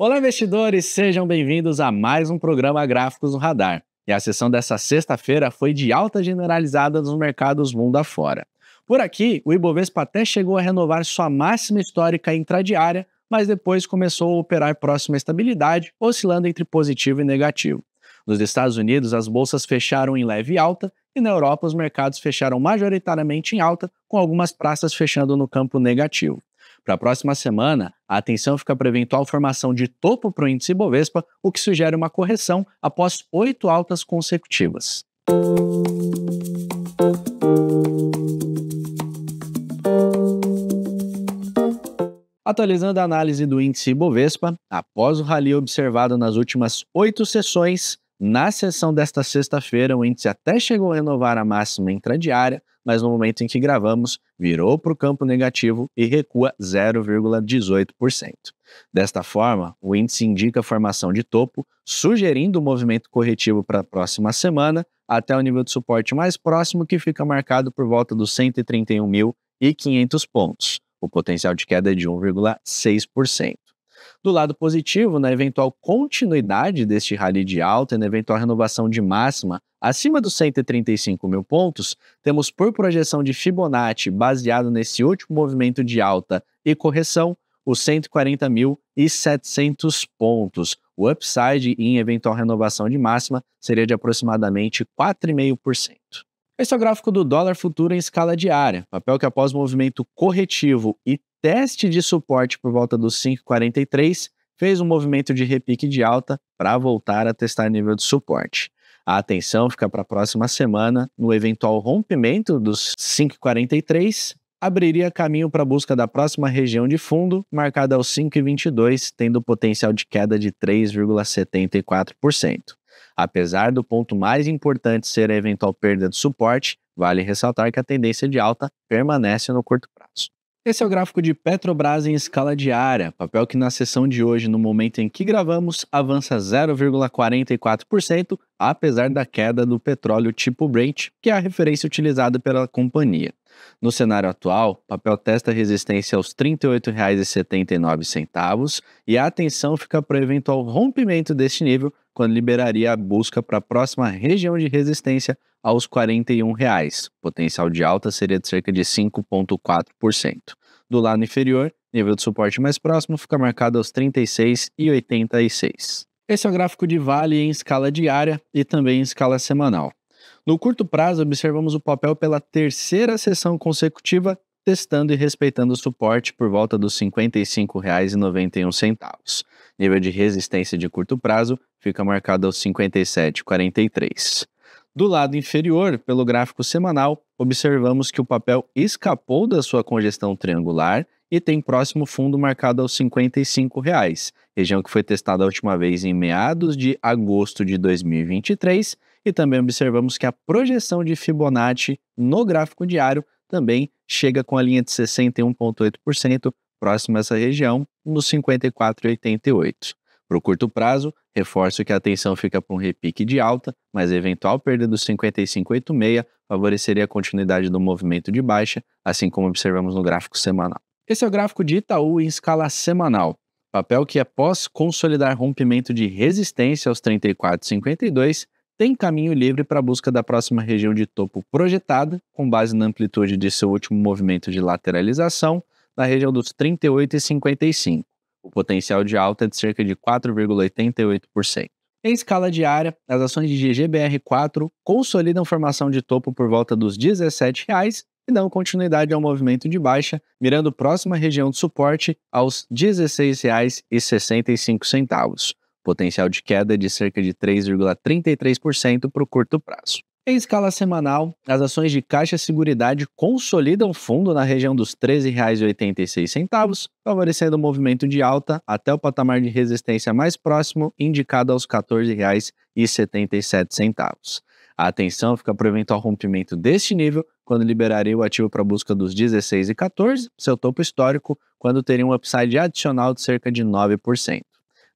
Olá, investidores! Sejam bem-vindos a mais um programa Gráficos no Radar. E a sessão dessa sexta-feira foi de alta generalizada nos mercados mundo afora. Por aqui, o Ibovespa até chegou a renovar sua máxima histórica intradiária, mas depois começou a operar próximo à estabilidade, oscilando entre positivo e negativo. Nos Estados Unidos, as bolsas fecharam em leve alta e na Europa os mercados fecharam majoritariamente em alta, com algumas praças fechando no campo negativo. Para a próxima semana, a atenção fica para eventual formação de topo para o índice Bovespa, o que sugere uma correção após oito altas consecutivas. Atualizando a análise do índice Bovespa, após o rally observado nas últimas oito sessões, na sessão desta sexta-feira, o índice até chegou a renovar a máxima intradiária, mas no momento em que gravamos, virou para o campo negativo e recua 0,18%. Desta forma, o índice indica a formação de topo, sugerindo o um movimento corretivo para a próxima semana, até o nível de suporte mais próximo, que fica marcado por volta dos 131.500 pontos. O potencial de queda é de 1,6%. Do lado positivo, na eventual continuidade deste rally de alta e na eventual renovação de máxima acima dos 135 mil pontos, temos por projeção de Fibonacci, baseado nesse último movimento de alta e correção, os 700 pontos. O upside em eventual renovação de máxima seria de aproximadamente 4,5%. Esse é o gráfico do dólar futuro em escala diária, papel que após movimento corretivo e teste de suporte por volta dos 5,43, fez um movimento de repique de alta para voltar a testar nível de suporte. A atenção fica para a próxima semana no eventual rompimento dos 5,43. Abriria caminho para a busca da próxima região de fundo, marcada aos 5,22, tendo potencial de queda de 3,74%. Apesar do ponto mais importante ser a eventual perda de suporte, vale ressaltar que a tendência de alta permanece no curto prazo. Esse é o gráfico de Petrobras em escala diária, papel que na sessão de hoje, no momento em que gravamos, avança 0,44%, apesar da queda do petróleo tipo Brent, que é a referência utilizada pela companhia. No cenário atual, papel testa resistência aos R$ 38,79 e a atenção fica para o eventual rompimento deste nível, quando liberaria a busca para a próxima região de resistência aos R$ 41,00. reais. potencial de alta seria de cerca de 5,4%. Do lado inferior, nível de suporte mais próximo fica marcado aos 36,86. Esse é o gráfico de Vale em escala diária e também em escala semanal. No curto prazo, observamos o papel pela terceira sessão consecutiva testando e respeitando o suporte por volta dos R$ 55,91. Nível de resistência de curto prazo fica marcado aos 57,43. Do lado inferior, pelo gráfico semanal, observamos que o papel escapou da sua congestão triangular e tem próximo fundo marcado aos R$ 55, reais, região que foi testada a última vez em meados de agosto de 2023, e também observamos que a projeção de Fibonacci no gráfico diário também chega com a linha de 61,8% próximo a essa região, nos 54,88. Para o curto prazo, reforço que a atenção fica para um repique de alta, mas eventual perda dos 55,86 favoreceria a continuidade do movimento de baixa, assim como observamos no gráfico semanal. Esse é o gráfico de Itaú em escala semanal, papel que após consolidar rompimento de resistência aos 34,52, tem caminho livre para a busca da próxima região de topo projetada, com base na amplitude de seu último movimento de lateralização, na região dos 38,55. O potencial de alta é de cerca de 4,88%. Em escala diária, as ações de GGBR4 consolidam formação de topo por volta dos R$ 17,00 e dão continuidade ao movimento de baixa, mirando próxima região de suporte aos R$ 16,65. Potencial de queda é de cerca de 3,33% para o curto prazo. Em escala semanal, as ações de Caixa Seguridade consolidam fundo na região dos R$ 13,86, favorecendo o movimento de alta até o patamar de resistência mais próximo, indicado aos R$ 14,77. A atenção fica para o eventual rompimento deste nível, quando liberaria o ativo para a busca dos 16 e 14, seu topo histórico, quando teria um upside adicional de cerca de 9%.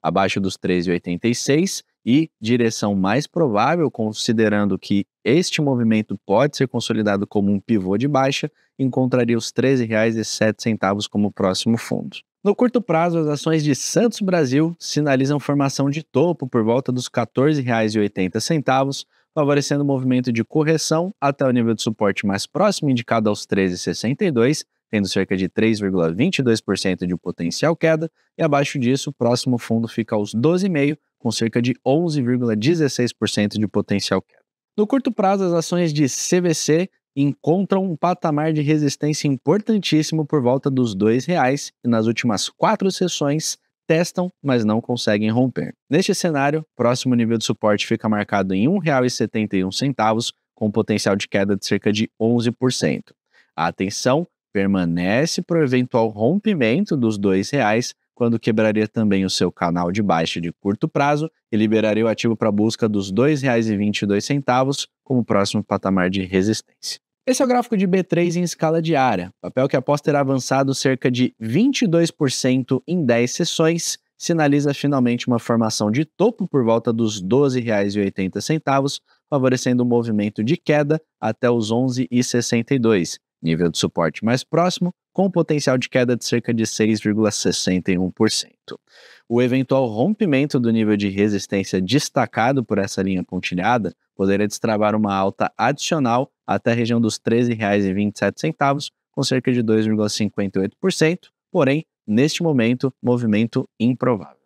Abaixo dos 13,86, e direção mais provável, considerando que este movimento pode ser consolidado como um pivô de baixa, encontraria os R$ 13,07 como próximo fundo. No curto prazo, as ações de Santos Brasil sinalizam formação de topo por volta dos R$ 14,80, favorecendo o movimento de correção até o nível de suporte mais próximo indicado aos 13,62, tendo cerca de 3,22% de potencial queda, e abaixo disso, o próximo fundo fica aos 12,5 com cerca de 11,16% de potencial queda. No curto prazo, as ações de CVC encontram um patamar de resistência importantíssimo por volta dos R$ reais e nas últimas quatro sessões testam, mas não conseguem romper. Neste cenário, próximo nível de suporte fica marcado em R$ 1,71, com potencial de queda de cerca de 11%. A atenção permanece para o eventual rompimento dos R$ reais quando quebraria também o seu canal de baixa de curto prazo e liberaria o ativo para a busca dos R$ 2,22 como próximo patamar de resistência. Esse é o gráfico de B3 em escala diária, papel que após ter avançado cerca de 22% em 10 sessões, sinaliza finalmente uma formação de topo por volta dos R$ 12,80, favorecendo um movimento de queda até os 11,62, nível de suporte mais próximo, com potencial de queda de cerca de 6,61%. O eventual rompimento do nível de resistência destacado por essa linha pontilhada poderia destravar uma alta adicional até a região dos R$ 13,27, com cerca de 2,58%, porém, neste momento, movimento improvável.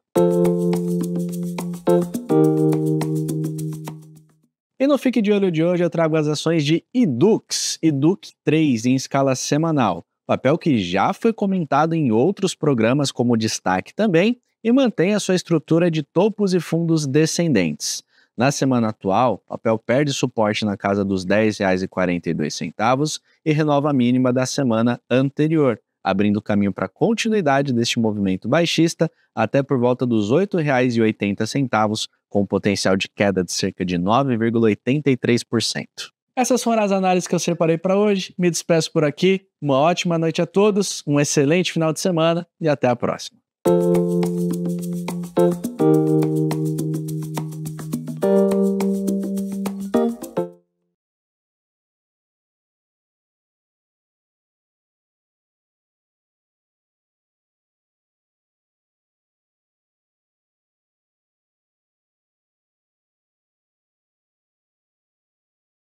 E no Fique de Olho de hoje eu trago as ações de Edux, Educ 3 em escala semanal, papel que já foi comentado em outros programas como destaque também e mantém a sua estrutura de topos e fundos descendentes. Na semana atual, o papel perde suporte na casa dos R$ 10,42 e renova a mínima da semana anterior, abrindo caminho para a continuidade deste movimento baixista até por volta dos R$ 8,80, com um potencial de queda de cerca de 9,83%. Essas foram as análises que eu separei para hoje. Me despeço por aqui. Uma ótima noite a todos, um excelente final de semana e até a próxima.